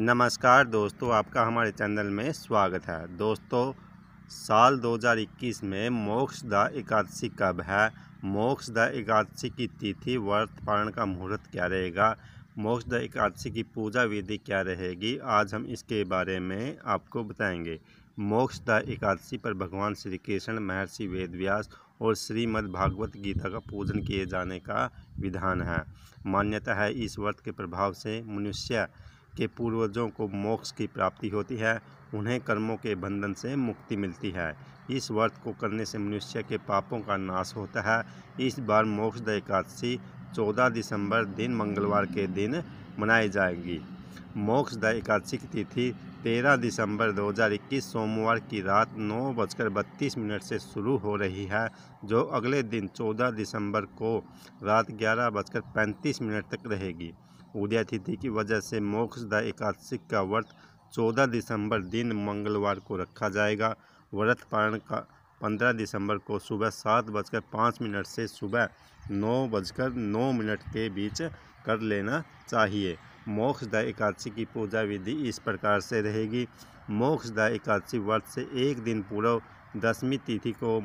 नमस्कार दोस्तों आपका हमारे चैनल में स्वागत है दोस्तों साल 2021 में मोक्ष द एकादशी कब है मोक्ष द एकादशी की तिथि व्रत पारण का मुहूर्त क्या रहेगा मोक्ष द एकादशी की पूजा विधि क्या रहेगी आज हम इसके बारे में आपको बताएंगे मोक्ष द एकादशी पर भगवान श्री कृष्ण महर्षि वेदव्यास और श्रीमद् भागवत गीता का पूजन किए जाने का विधान है मान्यता है इस व्रत के प्रभाव से मनुष्य के पूर्वजों को मोक्ष की प्राप्ति होती है उन्हें कर्मों के बंधन से मुक्ति मिलती है इस व्रत को करने से मनुष्य के पापों का नाश होता है इस बार मोक्ष एकादशी चौदह दिसंबर दिन मंगलवार के दिन मनाई जाएगी मोक्षद एकादशी की तिथि तेरह दिसंबर 2021 सोमवार की रात नौ बजकर बत्तीस मिनट से शुरू हो रही है जो अगले दिन चौदह दिसंबर को रात ग्यारह बजकर पैंतीस मिनट तक रहेगी उदयातिथि की वजह से मोक्ष द एकादशी का व्रत 14 दिसंबर दिन मंगलवार को रखा जाएगा व्रत पारण का 15 दिसंबर को सुबह सात बजकर पाँच मिनट से सुबह नौ बजकर नौ मिनट के बीच कर लेना चाहिए मोक्ष द एकादशी की पूजा विधि इस प्रकार से रहेगी मोक्ष द एकादशी व्रत से एक दिन पूर्व दसवीं तिथि को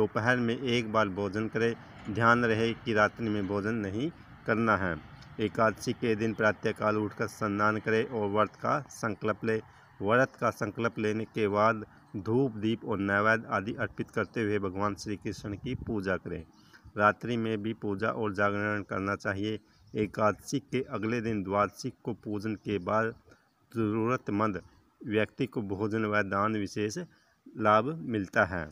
दोपहर में एक बार भोजन करें ध्यान रहे कि रात्रि में भोजन नहीं करना है एकादशी के दिन प्रातःकाल उठकर स्नान करें और व्रत का संकल्प लें व्रत का संकल्प लेने के बाद धूप दीप और नैवेद्य आदि अर्पित करते हुए भगवान श्री कृष्ण की पूजा करें रात्रि में भी पूजा और जागरण करना चाहिए एकादशी के अगले दिन द्वादशी को पूजन के बाद ज़रूरतमंद व्यक्ति को भोजन व दान विशेष लाभ मिलता है